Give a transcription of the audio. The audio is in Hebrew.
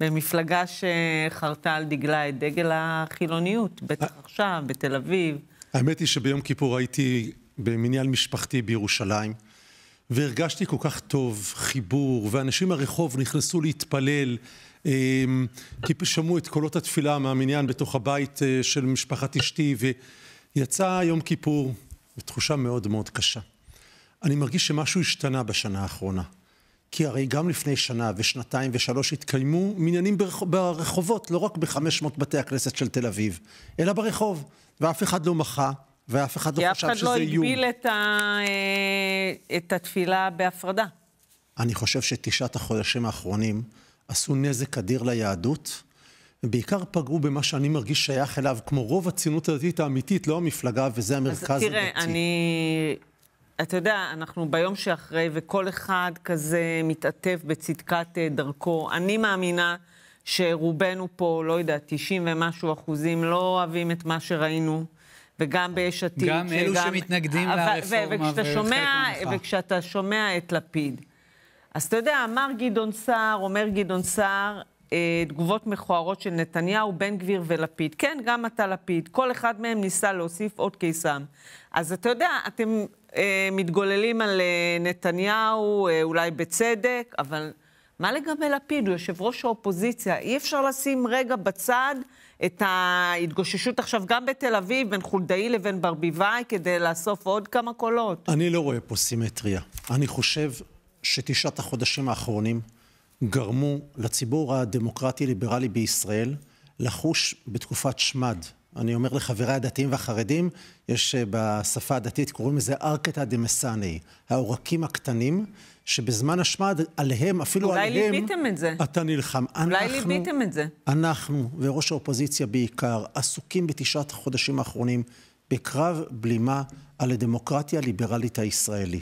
במפלגה שחרתה על דגלה את דגל החילוניות, בטח עכשיו, בתל אביב. האמת היא שביום כיפור הייתי במניין משפחתי בירושלים, והרגשתי כל כך טוב, חיבור, ואנשים מהרחוב נכנסו להתפלל, אמ, כי שמעו את קולות התפילה מהמניין בתוך הבית אה, של משפחת אשתי, ויצא יום כיפור בתחושה מאוד מאוד קשה. אני מרגיש שמשהו השתנה בשנה האחרונה. כי הרי גם לפני שנה ושנתיים ושלוש התקיימו מניינים ברח... ברחובות, לא רק ב-500 בתי הכנסת של תל אביב, אלא ברחוב, ואף אחד לא מחה. ואף אחד לא חשב שזה איום. כי אף אחד לא הגביל את, ה... אה, את התפילה בהפרדה. אני חושב שתשעת החודשים האחרונים עשו נזק אדיר ליהדות, ובעיקר פגעו במה שאני מרגיש שייך אליו, כמו רוב הציונות הדתית האמיתית, לא המפלגה, וזה המרכז הדתי. אז תראה, הדתי. אני... אתה יודע, אנחנו ביום שאחרי, וכל אחד כזה מתעטף בצדקת אה, דרכו. אני מאמינה שרובנו פה, לא יודע, 90 ומשהו אחוזים, לא אוהבים את מה שראינו. וגם ביש עתיד. גם שגם, אלו שמתנגדים אבל, לרפורמה וכשאתה שומע, וכשאתה שומע את לפיד, אז אתה יודע, אמר גדעון סער, אומר גדעון סער, אה, תגובות מכוערות של נתניהו, בן גביר ולפיד. כן, גם אתה לפיד. כל אחד מהם ניסה להוסיף עוד קיסם. אז אתה יודע, אתם אה, מתגוללים על אה, נתניהו, אה, אולי בצדק, אבל מה לגבי לפיד? הוא יושב ראש האופוזיציה. אי אפשר לשים רגע בצד את ההתגוששות עכשיו גם בתל אביב בין חולדאי לבין ברביבאי כדי לאסוף עוד כמה קולות. אני לא רואה פה סימטריה. אני חושב שתשעת החודשים האחרונים... גרמו לציבור הדמוקרטי-ליברלי בישראל לחוש בתקופת שמד. אני אומר לחברי הדתיים והחרדים, יש אה, בשפה הדתית, קוראים לזה ארקתא דמסני, העורקים הקטנים, שבזמן השמד עליהם, אפילו אולי עליהם... אולי ליביתם את זה. אתה נלחם. אולי אנחנו, ליביתם את זה. אנחנו, וראש האופוזיציה בעיקר, עסוקים בתשעת החודשים האחרונים בקרב בלימה על הדמוקרטיה הליברלית הישראלית.